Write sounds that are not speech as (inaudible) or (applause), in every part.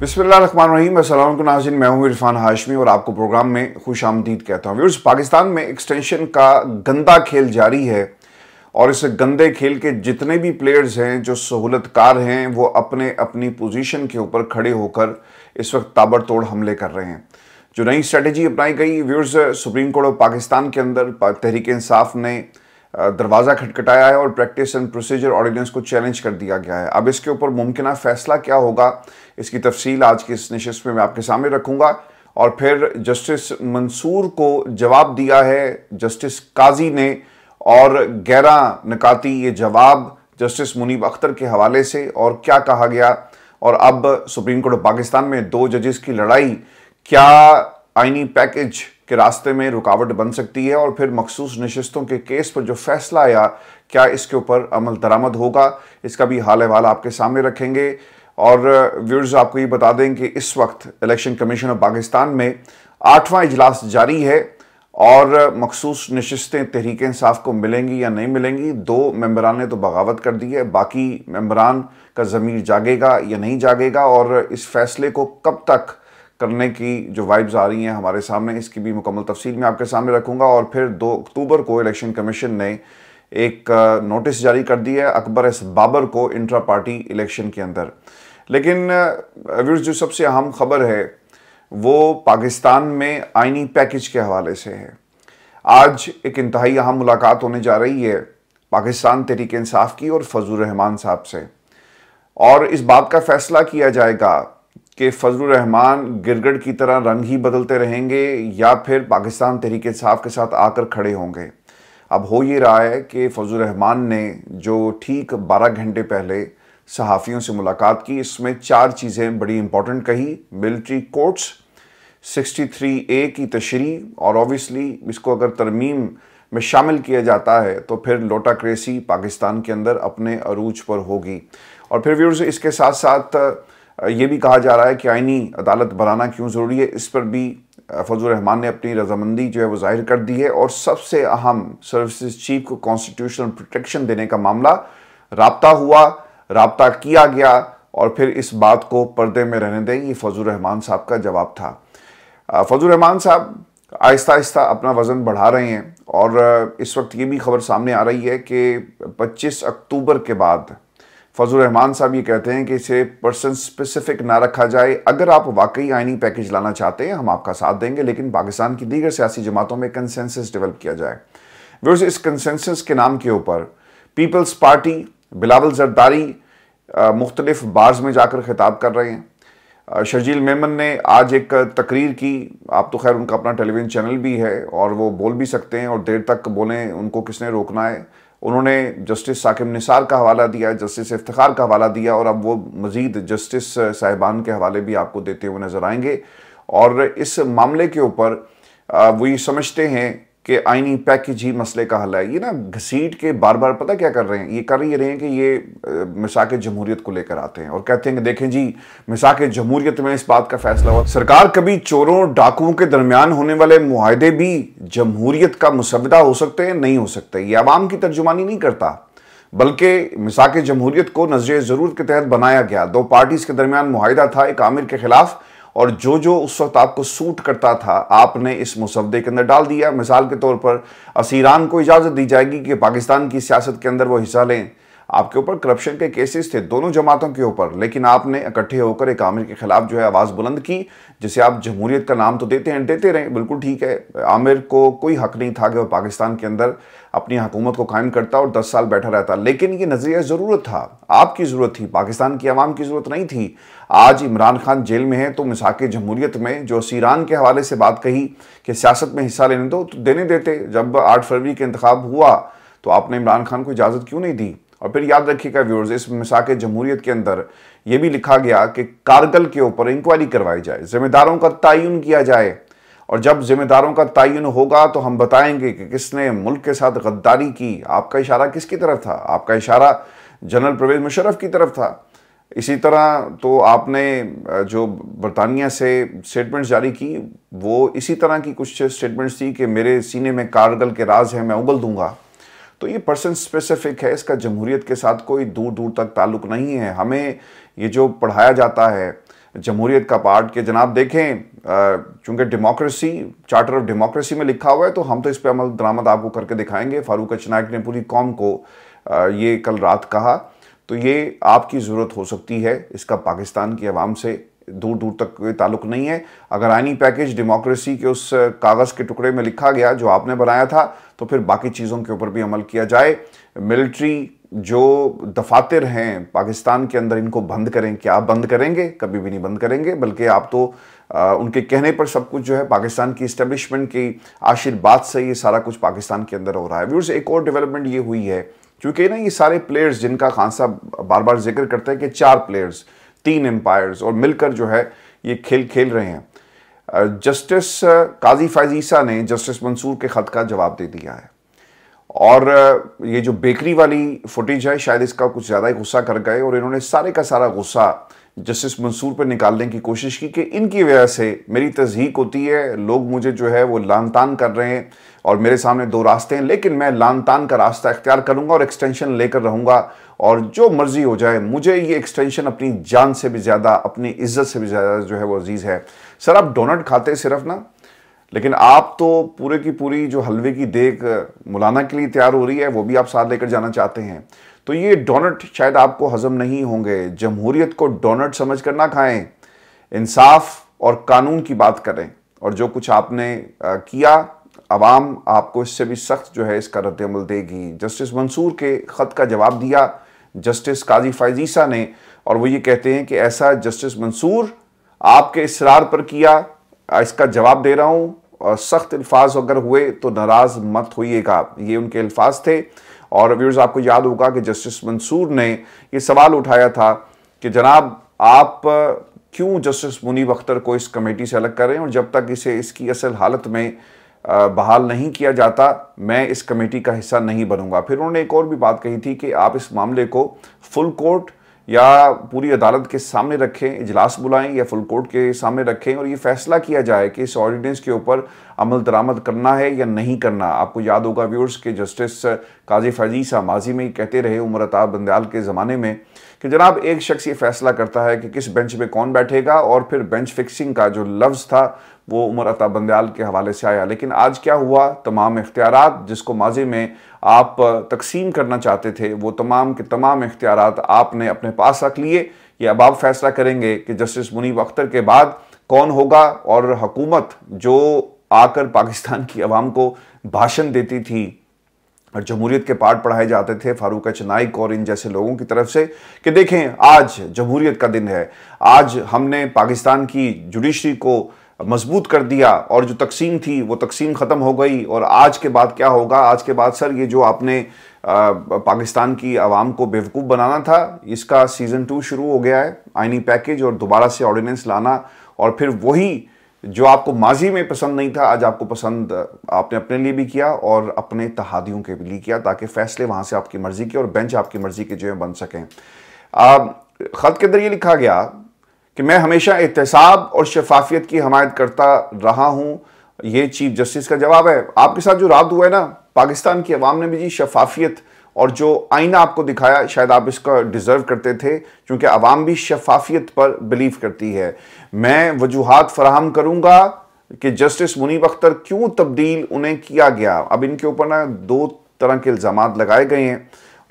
बिस्मिल्लाम नाजिन मैं हूँ इरफान हाशमी और आपको प्रोग्राम में खुश आमदीद कहता हूँ पाकिस्तान में एक्सटेंशन का गंदा खेल जारी है और इस गंदे खेल के जितने भी प्लेयर्स हैं जो सहूलतकार हैं वो अपने अपनी पोजीशन के ऊपर खड़े होकर इस वक्त ताबड़तोड़ हमले कर रहे हैं जो नई स्ट्रेटजी अपनाई गई viewers Supreme Court of Pakistan के अंदर तहरीक इंसाफ ने दरवाज़ा खटखटाया है और प्रैक्टिस एंड प्रोसीजर ऑर्डिनेंस को चैलेंज कर दिया गया है अब इसके ऊपर मुमकिन फ़ैसला क्या होगा इसकी तफसील आज की इस नशस्त में मैं आपके सामने रखूँगा और फिर जस्टिस मंसूर को जवाब दिया है जस्टिस काजी ने और गैरा नकाती ये जवाब जस्टिस मुनीब अख्तर के हवाले से और क्या कहा गया और अब सुप्रीम कोर्ट ऑफ पाकिस्तान में दो जजेस की लड़ाई क्या आइनी पैकेज के रास्ते में रुकावट बन सकती है और फिर मखसूस नशस्तों के केस पर जो फैसला आया क्या इसके ऊपर अमल दरामद होगा इसका भी हाल अहवाल आपके सामने रखेंगे और व्यूर्स आपको ये बता दें कि इस वक्त इलेक्शन कमीशन ऑफ पाकिस्तान में आठवां इजलास जारी है और मखसूस नशस्तें तहरीक इंसाफ को मिलेंगी या नहीं मिलेंगी दो मम्बरान ने तो बगावत कर दी है बाकी मम्बरान का ज़मीर जागेगा या नहीं जागेगा और इस फैसले को कब तक करने की जो वाइब्स आ रही हैं हमारे सामने इसकी भी मुकम्मल तफसील मैं आपके सामने रखूँगा और फिर दो अक्टूबर को इलेक्शन कमीशन ने एक नोटिस जारी कर दी है अकबर एस बाबर को इंट्रा पार्टी इलेक्शन के अंदर लेकिन जो सबसे अहम खबर है वो पाकिस्तान में आइनी पैकेज के हवाले से है आज एक इंतहाई अहम मुलाकात होने जा रही है पाकिस्तान तहरीक इंसाफ की और फजल रहमान साहब से और इस बात का फैसला किया जाएगा कि फजल रहमान गिरगढ़ की तरह रंग ही बदलते रहेंगे या फिर पाकिस्तान तहरीक साफ के साथ आकर खड़े होंगे अब हो ये रहा है कि फजल रहमान ने जो ठीक 12 घंटे पहले सहाफ़ियों से मुलाकात की इसमें चार चीज़ें बड़ी इम्पॉर्टेंट कही मिलिट्री कोर्ट्स 63 ए की तशरी और ऑब्वियसली इसको अगर तरमीम में शामिल किया जाता है तो फिर लोटाक्रेसी पाकिस्तान के अंदर अपने अरूज पर होगी और फिर व्यूर्स इसके साथ साथ ये भी कहा जा रहा है कि आइनी अदालत बनाना क्यों ज़रूरी है इस पर भी फजल रहमान ने अपनी रजामंदी जो है वो जाहिर कर दी है और सबसे अहम सर्विस चीफ को कॉन्स्टिट्यूशनल प्रोटेक्शन देने का मामला रबता हुआ रबता किया गया और फिर इस बात को पर्दे में रहने दें ये फजल रहमान साहब का जवाब था फजल रहमान साहब आहिस्ता आहिस्ता अपना वज़न बढ़ा रहे हैं और इस वक्त ये भी खबर सामने आ रही है कि 25 अक्टूबर के बाद फजल रहमान साहब ये कहते हैं कि इसे पर्सन स्पेसिफिक ना रखा जाए अगर आप वाकई आइनी पैकेज लाना चाहते हैं हम आपका साथ देंगे लेकिन पाकिस्तान की दीगर सियासी जमातों में कंसेंसस डेवलप किया जाए व्यवर्स इस कंसेंसस के नाम के ऊपर पीपल्स पार्टी बिलावल जरदारी मुख्तलिफ बार्स में जाकर खिताब कर रहे हैं शर्जील मेमन ने आज एक तकरीर की आप तो खैर उनका अपना टेलीविज़न चैनल भी है और वो बोल भी सकते हैं और देर तक बोलें उनको किसने रोकना है उन्होंने जस्टिस साकिब निसार का हवाला दिया जस्टिस इफ्तार का हवाला दिया और अब वो मज़ीद जस्टिस साहिबान के हवाले भी आपको देते हुए नज़र आएंगे और इस मामले के ऊपर वो ये समझते हैं कि आइनी पैकेज ही मसले का हल है ये ना घसीट के बार बार पता क्या कर रहे हैं ये कर ये रहे हैं कि ये मिसाक जमहूरियत को लेकर आते हैं और कहते हैं कि देखें जी मिसाक जमहूरियत में इस बात का फैसला हुआ सरकार कभी चोरों डाकुओं के दरमियान होने वाले माहदे भी जमहूरियत का मुसविदा हो सकते हैं नहीं हो सकते ये आवाम की तर्जुमानी नहीं करता बल्कि मिसाक जमहूरियत को नजर ज़रूरत के तहत बनाया गया दो पार्टीज़ के दरमियान माहदा था एक आमिर के खिलाफ और जो जो उस वक्त आपको सूट करता था आपने इस मुसवदे के अंदर डाल दिया मिसाल के तौर पर असीरान को इजाज़त दी जाएगी कि पाकिस्तान की सियासत के अंदर वो हिस्सा लें आपके ऊपर करप्शन के केसेस थे दोनों जमातों के ऊपर लेकिन आपने इकट्ठे होकर एक आमिर के खिलाफ जो है आवाज़ बुलंद की जिसे आप जमहूरियत का नाम तो देते हैं देते रहें बिल्कुल ठीक है आमिर को कोई हक नहीं था कि वह पाकिस्तान के अंदर अपनी हुकूमत को कायम करता और दस साल बैठा रहता लेकिन ये नज़रिया ज़रूरत था आपकी ज़रूरत थी पाकिस्तान की आवाम की ज़रूरत नहीं थी आज इमरान खान जेल में है तो मिसाक जमहूरियत में जो सीरान के हवाले से बात कही कि सियासत में हिस्सा लेने दो तो देने देते जब आठ फरवरी के इंतबाब हुआ तो आपने इमरान खान को इजाज़त क्यों नहीं दी और फिर याद रखिएगा व्यूअर्स इस मिसाक जमहूरियत के अंदर यह भी लिखा गया कि कारगल के ऊपर इंक्वायरी करवाई जाए जिम्मेदारों का तयन किया जाए और जब जिम्मेदारों का तयन होगा तो हम बताएंगे कि किसने मुल्क के साथ गद्दारी की आपका इशारा किसकी तरफ था आपका इशारा जनरल परवेज मुशरफ की तरफ था इसी तरह तो आपने जो बरतानिया से स्टेटमेंट्स जारी की वो इसी तरह की कुछ स्टेटमेंट्स थी कि मेरे सीने में कारगल के राज हैं मैं उगल दूंगा तो ये पर्सन स्पेसिफिक है इसका जमहूरीत के साथ कोई दूर दूर तक ताल्लुक नहीं है हमें ये जो पढ़ाया जाता है जमहूरीत का पार्ट के जनाब देखें चूंकि डेमोक्रेसी चार्टर ऑफ डेमोक्रेसी में लिखा हुआ है तो हम तो इस पर अमल दरामद आपको करके दिखाएंगे फारूक अचनाक ने पूरी कौम को ये कल रात कहा तो ये आपकी ज़रूरत हो सकती है इसका पाकिस्तान की आवाम से दूर दूर तक कोई ताल्लुक नहीं है अगर आइनी पैकेज डेमोक्रेसी के उस कागज़ के टुकड़े में लिखा गया जो आपने बनाया था तो फिर बाकी चीज़ों के ऊपर भी अमल किया जाए मिलिट्री जो दफातर हैं पाकिस्तान के अंदर इनको बंद करें क्या आप बंद करेंगे कभी भी नहीं बंद करेंगे बल्कि आप तो आ, उनके कहने पर सब कुछ जो है पाकिस्तान की इस्टेब्लिशमेंट की आशीर्वाद से ये सारा कुछ पाकिस्तान के अंदर हो रहा है व्यूर्स एक और डेवलपमेंट ये हुई है क्योंकि ना ये सारे प्लेयर्स जिनका खान साहब बार बार जिक्र करते हैं कि चार प्लेयर्स तीन एम्पायर्स और मिलकर जो है ये खेल खेल रहे हैं जस्टिस काजी फैजीसा ने जस्टिस मंसूर के ख़त का जवाब दे दिया है और ये जो बेकरी वाली फुटेज है शायद इसका कुछ ज़्यादा ही गुस्सा कर गए और इन्होंने सारे का सारा गुस्सा जस्टिस मंसूर पर निकालने की कोशिश की कि इनकी वजह से मेरी तजहीक होती है लोग मुझे जो है वो लान तान कर रहे हैं और मेरे सामने दो रास्ते हैं लेकिन मैं लान तान का रास्ता इख्तियार करूंगा और एक्सटेंशन लेकर रहूंगा और जो मर्ज़ी हो जाए मुझे ये एक्सटेंशन अपनी जान से भी ज़्यादा अपनी इज्जत से भी ज़्यादा जो है वो अजीज़ है सर आप डोनट खाते सिर्फ ना लेकिन आप तो पूरे की पूरी जो हलवे की देख मुलाना के लिए तैयार हो रही है वो भी आप साथ लेकर जाना चाहते हैं तो ये डोनट शायद आपको हजम नहीं होंगे जमहूरियत को डोनट समझ कर ना खाएं इंसाफ और कानून की बात करें और जो कुछ आपने किया आवाम आपको इससे भी सख्त जो है इसका रद्दमल देगी जस्टिस मंसूर के ख़त का जवाब दिया जस्टिस काजी फायजीसा ने और वो ये कहते हैं कि ऐसा जस्टिस मंसूर आपके इसरार पर किया इसका जवाब दे रहा हूँ और सख्त अल्फाज अगर हुए तो नाराज़ मत होइएगा ये उनके अल्फाज थे और व्यूर्स आपको याद होगा कि जस्टिस मंसूर ने ये सवाल उठाया था कि जनाब आप क्यों जस्टिस मुनीब अख्तर को इस कमेटी से अलग कर रहे हैं और जब तक इसे इसकी असल हालत में बहाल नहीं किया जाता मैं इस कमेटी का हिस्सा नहीं बनूंगा फिर उन्होंने एक और भी बात कही थी कि आप इस मामले को फुल कोर्ट या पूरी अदालत के सामने रखें इजलास बुलाएं या फुल कोर्ट के सामने रखें और ये फैसला किया जाए कि इस ऑर्डिनेंस के ऊपर अमल दरामद करना है या नहीं करना आपको याद होगा व्यूर्स के जस्टिस काजी फैजी माजी में ही कहते रहे उमर अताब बंदयाल के ज़माने में कि जनाब एक शख्स ये फैसला करता है कि किस बेंच पे कौन बैठेगा और फिर बेंच फिक्सिंग का जो लफ्ज़ था वो उमर अताब बंदयाल के हवाले से आया लेकिन आज क्या हुआ तमाम इख्तियार जिसको माजी में आप तकसीम करना चाहते थे वो तमाम के तमाम इख्तियार आपने अपने पास रख लिए ये अब आप फैसला करेंगे कि जस्टिस मुनीब अख्तर के बाद कौन होगा और हुकूमत जो आकर पाकिस्तान की आवाम को भाषण देती थी और जमहूरियत के पाठ पढ़ाए जाते थे फारूक चनाइक और इन जैसे लोगों की तरफ से कि देखें आज जमहूरियत का दिन है आज हमने पाकिस्तान की जुडिशरी को मजबूत कर दिया और जो तकसीम थी वो तकसीम ख़त्म हो गई और आज के बाद क्या होगा आज के बाद सर ये जो आपने आ, पाकिस्तान की आवाम को बेवकूफ़ बनाना था इसका सीज़न टू शुरू हो गया है आइनी पैकेज और दोबारा से ऑर्डिनेंस लाना और फिर वही जो आपको माजी में पसंद नहीं था आज आपको पसंद आपने अपने लिए भी किया और अपने तहादियों के लिए किया ताकि फैसले वहां से आपकी मर्ज़ी के और बेंच आपकी मर्ज़ी के जो है बन सकें ख़त के अंदर ये लिखा गया कि मैं हमेशा एहतसाब और शफाफियत की हमायत करता रहा हूं ये चीफ जस्टिस का जवाब है आपके साथ जो रात हुआ है ना पाकिस्तान की अवाम ने भी जी शफाफियत और जो आईना आपको दिखाया शायद आप इसका डिज़र्व करते थे क्योंकि आवाम भी शफाफियत पर बिलीव करती है मैं वजूहत फराहम करूँगा कि जस्टिस मुनीब अख्तर क्यों तब्दील उन्हें किया गया अब इनके ऊपर ना दो तरह के इल्ज़ाम लगाए गए हैं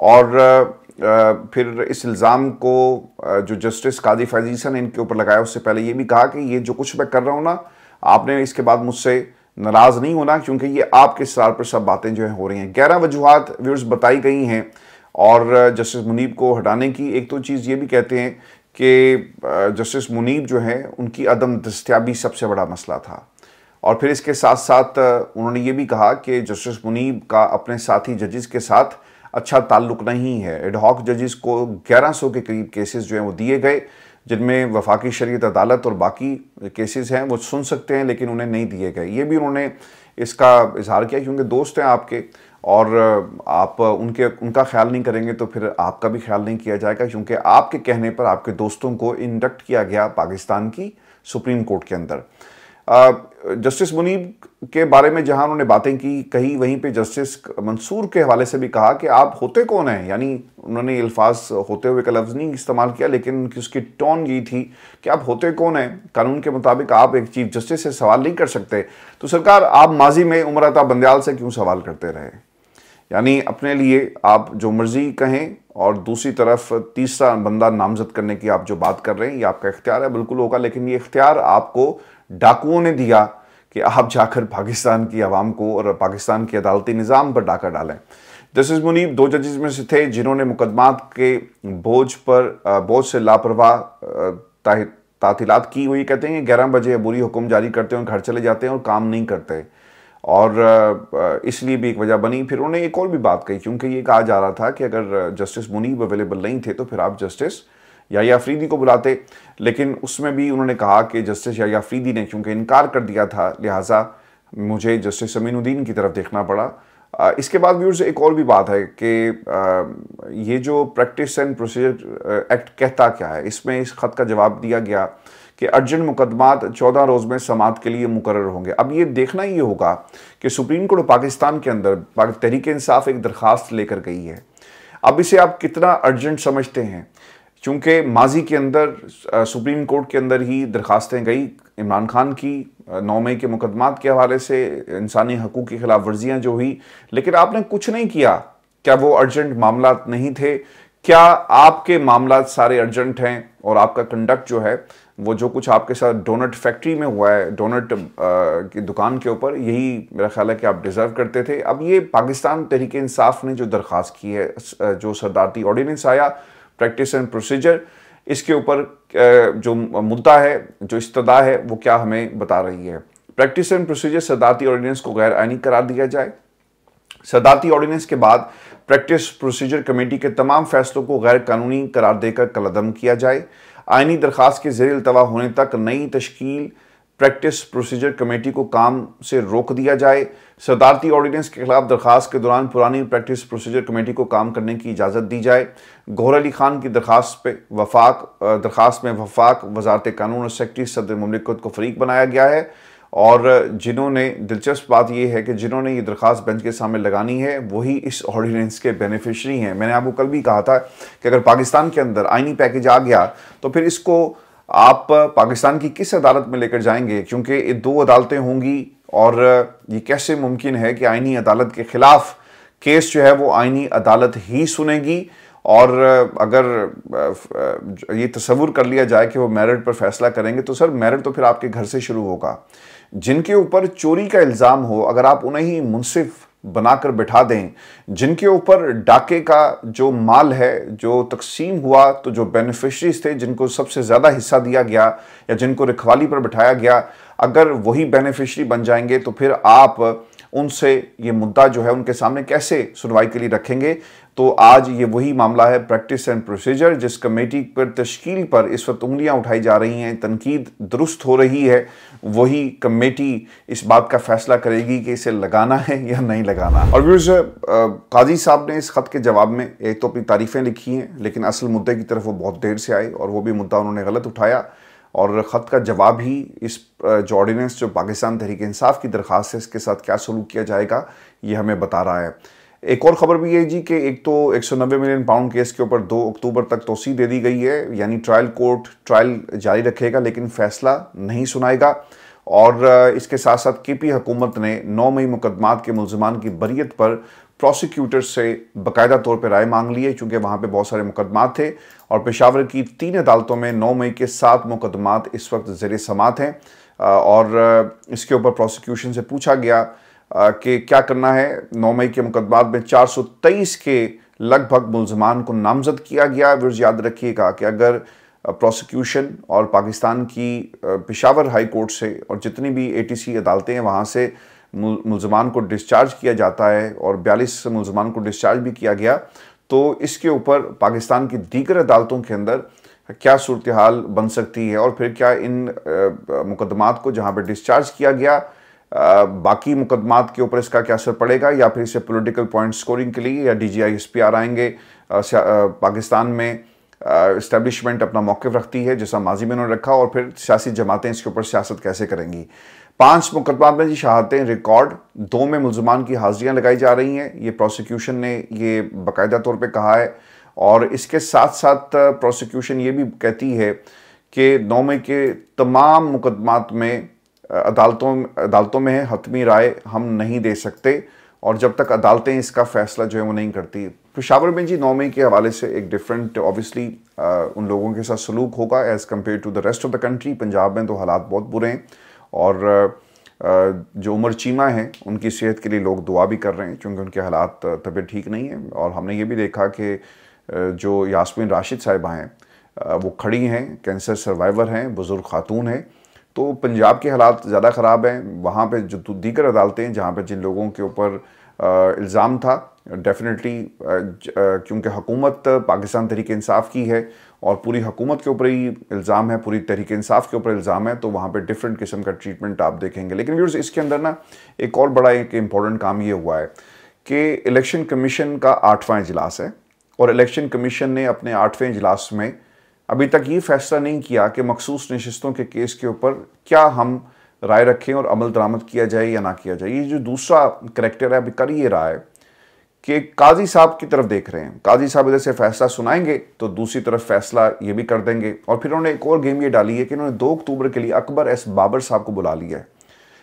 और फिर इस इल्ज़ाम को जो जस्टिस कादी फैजीसा ने इनके ऊपर लगाया उससे पहले ये भी कहा कि ये जो कुछ मैं कर रहा हूँ ना आपने इसके बाद मुझसे नाराज़ नहीं होना क्योंकि ये आपके स्टार पर सब बातें जो है हो रही हैं ग्यारह वजूहत व्यूर्स बताई गई हैं और जस्टिस मुनीब को हटाने की एक तो चीज़ ये भी कहते हैं कि जस्टिस मुनीब जो है उनकी अदम दस्तियाबी सबसे बड़ा मसला था और फिर इसके साथ साथ उन्होंने ये भी कहा कि जस्टिस मुनीब का अपने साथी जजेस के साथ अच्छा ताल्लुक नहीं है एडहॉक जजेस को 1100 के करीब केसेस जो हैं वो दिए गए जिनमें वफाकी शरीत अदालत और बाकी केसेस हैं वो सुन सकते हैं लेकिन उन्हें नहीं दिए गए ये भी उन्होंने इसका इजहार किया क्योंकि दोस्त हैं आपके और आप उनके उनका ख्याल नहीं करेंगे तो फिर आपका भी ख्याल नहीं किया जाएगा क्योंकि आपके कहने पर आपके दोस्तों को इंडक्ट किया गया पाकिस्तान की सुप्रीम कोर्ट के अंदर जस्टिस uh, मुनीब के बारे में जहां उन्होंने बातें की कहीं वहीं पे जस्टिस मंसूर के हवाले से भी कहा कि आप होते कौन हैं यानी उन्होंने अल्फाज होते हुए का लफ्ज़ नहीं इस्तेमाल किया लेकिन उनकी उसकी टोन यही थी कि आप होते कौन हैं कानून के मुताबिक आप एक चीफ जस्टिस से सवाल नहीं कर सकते तो सरकार आप माजी में उम्रता बंदयाल से क्यों सवाल करते रहे यानी अपने लिए आप जो मर्जी कहें और दूसरी तरफ तीसरा बंदा नामजद करने की आप जो बात कर रहे हैं ये आपका इख्तियार है बिल्कुल होगा लेकिन ये इख्तियार आपको डाकुओं ने दिया कि आप जाकर पाकिस्तान की आवाम को और पाकिस्तान की अदालती निज़ाम पर डाका डालें जस्टिस मुनीब दो जजिस में से थे जिन्होंने मुकदमात के बोझ पर बोझ से लापरवाह तातीलत की हुई कहते हैं ग्यारह बजे बुरी हुक्म जारी करते हैं घर चले जाते हैं और काम नहीं करते और इसलिए भी एक वजह बनी फिर उन्होंने एक और भी बात कही क्योंकि ये कहा जा रहा था कि अगर जस्टिस मुनीब अवेलेबल नहीं थे तो फिर आप जस्टिस याया अफरीदी को बुलाते लेकिन उसमें भी उन्होंने कहा कि जस्टिस याया अफरीदी ने क्योंकि इनकार कर दिया था लिहाजा मुझे जस्टिस अमीनुद्दीन की तरफ देखना पड़ा इसके बाद व्यूर्स एक और भी बात है कि ये जो प्रैक्टिस एंड प्रोसीजर एक्ट कहता क्या है इसमें इस खत का जवाब दिया गया कि अर्जेंट मुकदमात चौदह रोज़ में समात के लिए मुकर होंगे अब ये देखना ही होगा कि सुप्रीम कोर्ट पाकिस्तान के अंदर तहरीक इंसाफ एक दरख्वास्त लेकर गई है अब इसे आप कितना अर्जेंट समझते हैं चूँकि माजी के अंदर सुप्रीम कोर्ट के अंदर ही दरखास्तें गई इमरान खान की नौ मई के मुकदमात के हवाले से इंसानी हकूक़ की खिलाफ वर्जियाँ जो हुई लेकिन आपने कुछ नहीं किया क्या वो अर्जेंट मामला नहीं थे क्या आपके मामला सारे अर्जेंट हैं और आपका कंडक्ट जो है वो जो कुछ आपके साथ डोनट फैक्ट्री में हुआ है डोनट की दुकान के ऊपर यही मेरा ख्याल है कि आप डिज़र्व करते थे अब ये पाकिस्तान तहरीक इंसाफ ने जो दरख्वास्त की है जो सरदारती ऑर्डीनेंस आया प्रैक्टिस एंड प्रोसीजर इसके ऊपर जो मुद्दा है जो इस्तदा है वो क्या हमें बता रही है प्रैक्टिस एंड प्रोसीजर सदाती ऑर्डिनेंस को गैर आइनी करार दिया जाए सदाती ऑर्डिनेंस के बाद प्रैक्टिस प्रोसीजर कमेटी के तमाम फैसलों को गैर कानूनी करार देकर कलदम किया जाए आइनी दरखास्त के जरिए होने तक नई तश्कील प्रैक्टिस प्रोसीजर कमेटी को काम से रोक दिया जाए सदारती ऑर्डिनेंस के खिलाफ दरखास्त के दौरान पुरानी प्रैक्टिस प्रोसीजर कमेटी को काम करने की इजाज़त दी जाए गौर अली खान की दरखास्त पे वफाक दरखास्त में वफाक वजारत कानून और सेक्रटरी सदर ममलिकत को फरीक बनाया गया है और जिन्होंने दिलचस्प बात यह है कि जिन्होंने ये दरख्वास्त बेंच के सामने लगानी है वही इस ऑर्डिनेंस के बेनिफिशरी हैं मैंने आपको कल भी कहा था कि अगर पाकिस्तान के अंदर आइनी पैकेज आ गया तो फिर इसको आप पाकिस्तान की किस अदालत में लेकर जाएंगे क्योंकि ये दो अदालतें होंगी और ये कैसे मुमकिन है कि आइनी अदालत के ख़िलाफ़ केस जो है वो आइनी अदालत ही सुनेगी और अगर ये तस्वुर कर लिया जाए कि वो मेरिट पर फैसला करेंगे तो सर मेरिट तो फिर आपके घर से शुरू होगा जिनके ऊपर चोरी का इल्ज़ाम हो अगर आप उन्हें ही मुनसिफ़ बनाकर बैठा दें जिनके ऊपर डाके का जो माल है जो तकसीम हुआ तो जो बेनिफिशरीज थे जिनको सबसे ज़्यादा हिस्सा दिया गया या जिनको रखवाली पर बिठाया गया अगर वही बेनिफिशरी बन जाएंगे तो फिर आप उनसे ये मुद्दा जो है उनके सामने कैसे सुनवाई के लिए रखेंगे तो आज ये वही मामला है प्रैक्टिस एंड प्रोसीजर जिस कमेटी पर तश्कील पर इस वक्त उंगलियाँ उठाई जा रही हैं तनकीद दुरुस्त हो रही है वही कमेटी इस बात का फैसला करेगी कि इसे लगाना है या नहीं लगाना और व्यूज काजी साहब ने इस ख़त के जवाब में एक तो अपनी तारीफ़ें लिखी हैं लेकिन असल मुद्दे की तरफ वो बहुत देर से आए और वो भी मुद्दा उन्होंने गलत उठाया और ख़त का जवाब ही इस जो ऑर्डिनेंस जो पाकिस्तान तहरीक इंसाफ की दरख्वास्त है इसके साथ क्या सलूक किया जाएगा ये हमें बता रहा है एक और खबर भी है जी कि एक तो 190 मिलियन पाउंड केस के ऊपर 2 अक्टूबर तक तोसी दे दी गई है यानी ट्रायल कोर्ट ट्रायल जारी रखेगा लेकिन फैसला नहीं सुनाएगा और इसके साथ साथ के पी हुकूमत ने 9 मई मुकदमात के मुलजमान की बरीत पर प्रोसिक्यूटर से बाकायदा तौर पर राय मांग ली है चूँकि वहाँ पर बहुत सारे मुकदमात थे और पेशावर की तीन अदालतों में नौ मई के सात मुकदमात इस वक्त जेर समात हैं और इसके ऊपर प्रोसिक्यूशन से पूछा गया कि क्या करना है नौ मई के मुकदमात में 423 के लगभग मुलजमान को नामजद किया गया विर्ज याद रखिएगा कि अगर प्रोसिक्यूशन और पाकिस्तान की पिशावर हाई कोर्ट से और जितनी भी एटीसी अदालतें हैं वहाँ से मुलजमान को डिस्चार्ज किया जाता है और बयालीस मुलजमान को डिस्चार्ज भी किया गया तो इसके ऊपर पाकिस्तान की दीगर अदालतों के अंदर क्या सूरत हाल बन सकती है और फिर क्या इन मुकदमात को जहाँ पर डिस्चार्ज किया गया आ, बाकी मुकदमात के ऊपर इसका क्या असर पड़ेगा या फिर इसे पॉलिटिकल पॉइंट स्कोरिंग के लिए या D G I S P R आएंगे आ, पाकिस्तान में इस्टेब्लिशमेंट अपना मौक़ रखती है जैसा माजी में उन्होंने रखा और फिर सियासी जमातें इसके ऊपर सियासत कैसे करेंगी पांच मुकदमा में जी शहादतें रिकॉर्ड दो में मुलजमान की हाजिरियाँ लगाई जा रही हैं ये प्रोसिक्यूशन ने ये बाकायदा तौर पर कहा है और इसके साथ साथ प्रोसिक्यूशन ये भी कहती है कि नौ मई के तमाम मुकदमात में अदालतों अदालतों में है हतमी राय हम नहीं दे सकते और जब तक अदालतें इसका फैसला जो है वो नहीं करती पेशावर तो में जी नॉमी के हवाले से एक डिफरेंट ऑब्वियसली उन लोगों के साथ सलूक होगा as compare to the rest of the country Punjab में तो हालात बहुत बुरे हैं और जो उमर चीमा हैं उनकी सेहत के लिए लोग दुआ भी कर रहे हैं क्योंकि उनके हालात तबीयत ठीक नहीं है और हमने ये भी देखा कि जो यासमिन राशिद साहिबा हैं वो खड़ी हैं कैंसर सर्वाइवर हैं बुज़ुर्ग खातून हैं तो पंजाब के हालात ज़्यादा ख़राब हैं वहाँ पर जो दीगर अदालतें जहाँ पर जिन लोगों के ऊपर इल्ज़ाम था डेफिनेटली क्योंकि हकूमत पाकिस्तान तरीके इंसाफ की है और पूरी हुकूमत के ऊपर ही इल्ज़ाम है पूरी तरीके इंसाफ के ऊपर इल्ज़ाम है तो वहाँ पे डिफरेंट किस्म का ट्रीटमेंट आप देखेंगे लेकिन व्यूर्स इसके अंदर ना एक और बड़ा एक इम्पॉर्टेंट काम ये हुआ है कि इलेक्शन कमीशन का आठवां इजलास है और इलेक्शन कमीशन ने अपने आठवें इजलास में अभी तक ये फैसला नहीं किया कि मखसूस नशस्तों के केस के ऊपर क्या हम राय रखें और अमल दरामद किया जाए या ना किया जाए ये जो दूसरा करेक्टर है अभी कर ये रहा है कि काजी साहब की तरफ देख रहे हैं काजी साहब इधर से फैसला सुनाएंगे तो दूसरी तरफ फैसला ये भी कर देंगे और फिर उन्होंने एक और गेम ये डाली है कि उन्होंने दो अक्टूबर के लिए अकबर एस बाबर साहब को बुला लिया है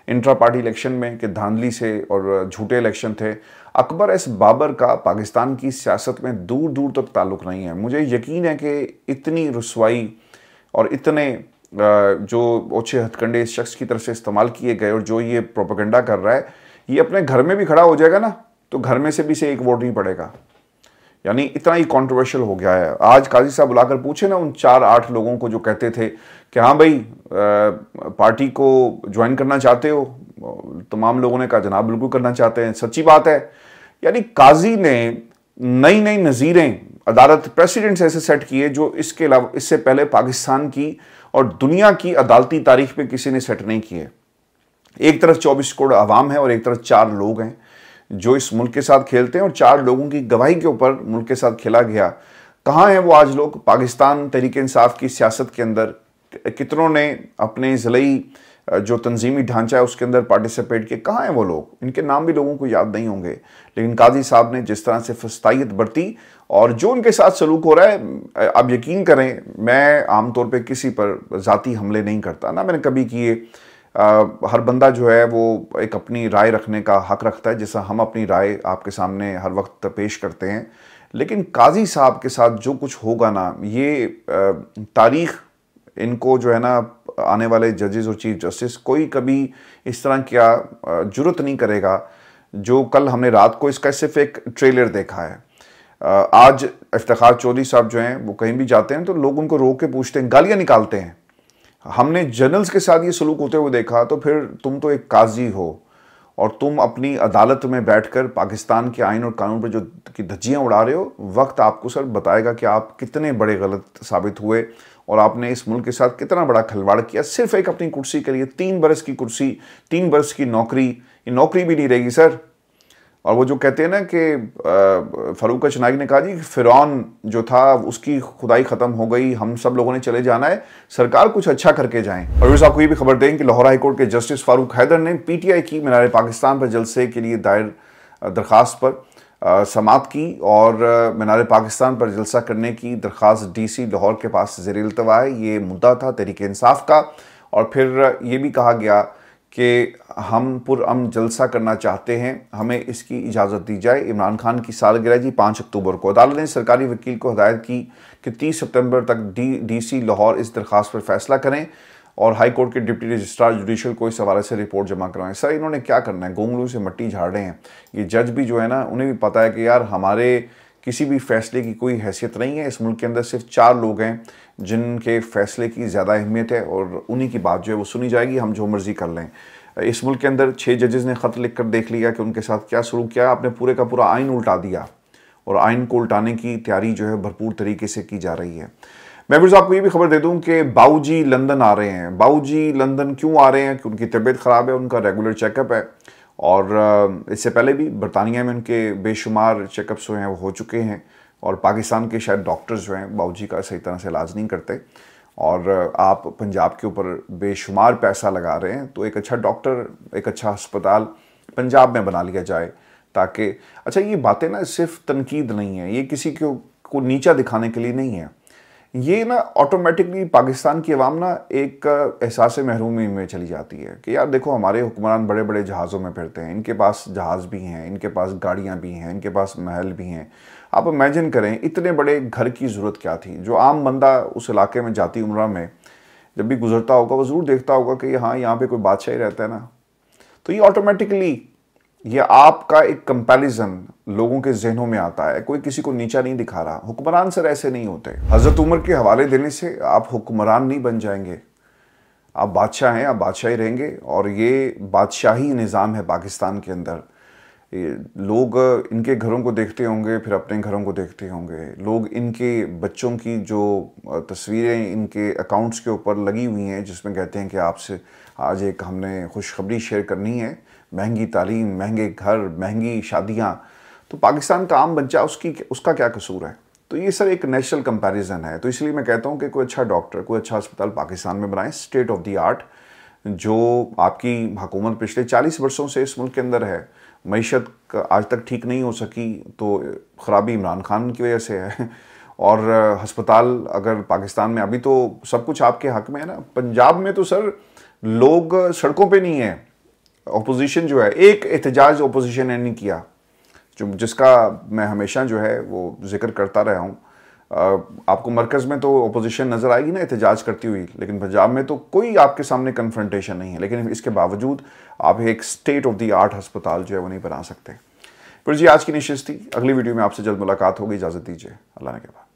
इंट्रा पार्टी इलेक्शन में कि धांधली से और झूठे इलेक्शन थे अकबर एस बाबर का पाकिस्तान की सियासत में दूर दूर तक ताल्लुक नहीं है मुझे यकीन है कि इतनी रसवाई और इतने जो ओछे हथकंडे इस शख्स की तरफ से इस्तेमाल किए गए और जो ये प्रोपोगंडा कर रहा है ये अपने घर में भी खड़ा हो जाएगा ना तो घर में से भी से एक वोट नहीं पड़ेगा यानी इतना ही कंट्रोवर्शियल हो गया है आज काजी साहब बुलाकर पूछे ना उन चार आठ लोगों को जो कहते थे कि हाँ भाई पार्टी को ज्वाइन करना चाहते हो तमाम लोगों ने कहा जनाब बिल्कुल करना चाहते हैं सच्ची बात है यानी काजी ने नई नई नज़ीरें अदालत प्रेसिडेंट्स ऐसे सेट किए जो इसके अलावा इससे पहले पाकिस्तान की और दुनिया की अदालती तारीख में किसी ने सेट नहीं किए एक तरफ चौबीस करोड़ आवाम है और एक तरफ चार लोग हैं जो इस मुल्क के साथ खेलते हैं और चार लोगों की गवाही के ऊपर मुल्क के साथ खेला गया कहाँ हैं वो आज लोग पाकिस्तान तरीके इंसाफ की सियासत के अंदर कितनों ने अपने जिलई जो तंजीमी ढांचा है उसके अंदर पार्टिसिपेट किए कहाँ हैं वो लोग इनके नाम भी लोगों को याद नहीं होंगे लेकिन काजी साहब ने जिस तरह से फस्ताइत बरती और जो उनके साथ सलूक हो रहा है आप यकीन करें मैं आमतौर पर किसी पर ज़ाती हमले नहीं करता ना मैंने कभी किए हर बंदा जो है वो एक अपनी राय रखने का हक रखता है जैसा हम अपनी राय आपके सामने हर वक्त पेश करते हैं लेकिन काजी साहब के साथ जो कुछ होगा ना ये तारीख इनको जो है ना आने वाले जजेस और चीफ जस्टिस कोई कभी इस तरह क्या जरूरत नहीं करेगा जो कल हमने रात को इसका सिर्फ एक ट्रेलर देखा है आज इफ्तार चौधरी साहब जो हैं वो कहीं भी जाते हैं तो लोग उनको रोक के पूछते हैं गालियाँ निकालते हैं हमने जनरल्स के साथ ये सलूक होते हुए देखा तो फिर तुम तो एक काजी हो और तुम अपनी अदालत में बैठकर पाकिस्तान के आइन और कानून पर जो की धज्जियाँ उड़ा रहे हो वक्त आपको सर बताएगा कि आप कितने बड़े गलत साबित हुए और आपने इस मुल्क के साथ कितना बड़ा खिलवाड़ किया सिर्फ एक अपनी कुर्सी के लिए तीन बरस की कुर्सी तीन बरस की नौकरी ये नौकरी भी नहीं रहेगी सर और वो जो कहते हैं ना कि फ़ारूक चनाई ने कहा जी फ़िरौन जो था उसकी खुदाई ख़त्म हो गई हम सब लोगों ने चले जाना है सरकार कुछ अच्छा करके जाएं और वैसे आपको ये भी खबर दें कि लाहौर हाईकोर्ट के जस्टिस फ़ारूक हैदर ने पीटीआई की मीनार पाकिस्तान पर जलसे के लिए दायर दरख्वास्त पर समाप्त की और मीनार पाकिस्तान पर जलसा करने की दरख्वास्त सी लाहौर के पास जेर अल्तवा है ये मुद्दा था तहरीक इंसाफ का और फिर ये भी कहा गया कि हम पुरम जलसा करना चाहते हैं हमें इसकी इजाज़त दी जाए इमरान खान की सालगिरह जी पाँच अक्टूबर को अदालत ने सरकारी वकील को हदायत की कि तीस सितंबर तक डी डी सी लाहौर इस दरख्वास्त पर फैसला करें और हाई कोर्ट के डिप्टी रजिस्ट्रार जुडिशल को इस हवाले से रिपोर्ट जमा करवाएं सर इन्होंने क्या करना है गोंगलू से मट्टी झाड़ रहे हैं ये जज भी जो है ना उन्हें भी पता है कि यार हमारे किसी भी फैसले की कोई हैसियत नहीं है इस मुल्क के अंदर सिर्फ चार लोग हैं जिनके फैसले की ज़्यादा अहमियत है और उन्हीं की बात जो है वो सुनी जाएगी हम जो मर्ज़ी कर लें इस मुल्क के अंदर छः जजेज़ ने ख़त लिख कर देख लिया कि उनके साथ क्या शुरू किया आपने पूरे का पूरा आइन उल्टा दिया और आइन को उल्टाने की तैयारी जो है भरपूर तरीके से की जा रही है मैं फिर आपको ये भी खबर दे दूं कि बाऊ लंदन आ रहे हैं बाऊ लंदन क्यों आ रहे हैं कि उनकी तबीयत ख़राब है उनका रेगुलर चेकअप है और इससे पहले भी बरतानिया में उनके बेशुमार चेकअप्स हुए हैं वो हो चुके हैं और पाकिस्तान के शायद डॉक्टर्स जो हैं बाबू का सही तरह से इलाज नहीं करते और आप पंजाब के ऊपर बेशुमार पैसा लगा रहे हैं तो एक अच्छा डॉक्टर एक अच्छा अस्पताल पंजाब में बना लिया जाए ताकि अच्छा ये बातें ना सिर्फ तनकीद नहीं है ये किसी को, को नीचा दिखाने के लिए नहीं है ये ना ऑटोमेटिकली पाकिस्तान की आवाम ना एक एहसास महरूमी में चली जाती है कि यार देखो हमारे हुक्मरान बड़े बड़े जहाज़ों में फिरते हैं इनके पास जहाज़ भी हैं इनके पास गाड़ियाँ भी हैं इनके पास महल भी हैं आप इमेजिन करें इतने बड़े घर की ज़रूरत क्या थी जो आम बंदा उस इलाके में जाती उम्र में जब भी गुजरता होगा वो ज़रूर देखता होगा कि हाँ यहाँ पर कोई बादशाह ही रहता है ना तो ये ऑटोमेटिकली ये आपका एक कंपैरिजन लोगों के जहनों में आता है कोई किसी को नीचा नहीं दिखा रहा हुक्मरान सर ऐसे नहीं होते हज़रत उमर के हवाले देने से आप हुक्मरान नहीं बन जाएंगे आप बादशाह हैं आप बादशाह ही रहेंगे और ये बादशाही निज़ाम है पाकिस्तान के अंदर लोग इनके घरों को देखते होंगे फिर अपने घरों को देखते होंगे लोग इनके बच्चों की जो तस्वीरें इनके अकाउंट्स के ऊपर लगी हुई हैं जिसमें कहते हैं कि आपसे आज एक हमने खुशखबरी शेयर करनी है महंगी तालीम महंगे घर महंगी शादियाँ तो पाकिस्तान का आम बच्चा उसकी उसका क्या कसूर है तो ये सर एक नेशनल कंपैरिजन है तो इसलिए मैं कहता हूँ कि कोई अच्छा डॉक्टर कोई अच्छा अस्पताल पाकिस्तान में बनाएं स्टेट ऑफ द आर्ट जो आपकी हुकूमत पिछले 40 वर्षों से इस मुल्क के अंदर है मीशत आज तक ठीक नहीं हो सकी तो ख़राबी इमरान खान की वजह से है (laughs) और हस्पताल अगर पाकिस्तान में अभी तो सब कुछ आपके हक में है ना पंजाब में तो सर लोग सड़कों पर नहीं हैं अपोजिशन जो है एक एहतजाज अपोजिशन ने नहीं किया जो जिसका मैं हमेशा जो है वो जिक्र करता रहा हूँ आपको मरकज़ में तो अपोजिशन नज़र आएगी ना एहतजाज करती हुई लेकिन पंजाब में तो कोई आपके सामने कन्फ्रंटेशन नहीं है लेकिन इसके बावजूद आप एक स्टेट ऑफ द आर्ट हस्पताल जो है वो नहीं बना सकते फिर जी आज की निशस्ती अगली वीडियो में आपसे जल्द मुलाकात होगी इजाज़त दीजिए अल्लाह ने कहा